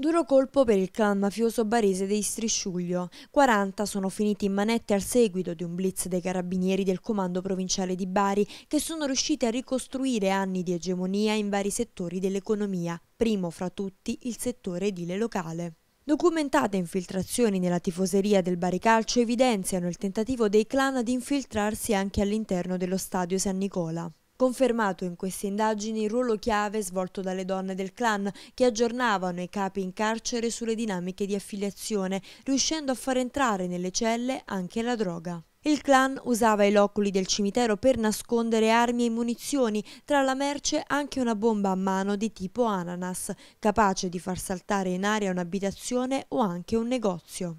Duro colpo per il clan mafioso barese dei Strisciuglio. 40 sono finiti in manette al seguito di un blitz dei carabinieri del comando provinciale di Bari che sono riusciti a ricostruire anni di egemonia in vari settori dell'economia, primo fra tutti il settore edile locale. Documentate infiltrazioni nella tifoseria del Baricalcio evidenziano il tentativo dei clan di infiltrarsi anche all'interno dello stadio San Nicola. Confermato in queste indagini il ruolo chiave svolto dalle donne del clan che aggiornavano i capi in carcere sulle dinamiche di affiliazione, riuscendo a far entrare nelle celle anche la droga. Il clan usava i loculi del cimitero per nascondere armi e munizioni, tra la merce anche una bomba a mano di tipo ananas, capace di far saltare in aria un'abitazione o anche un negozio.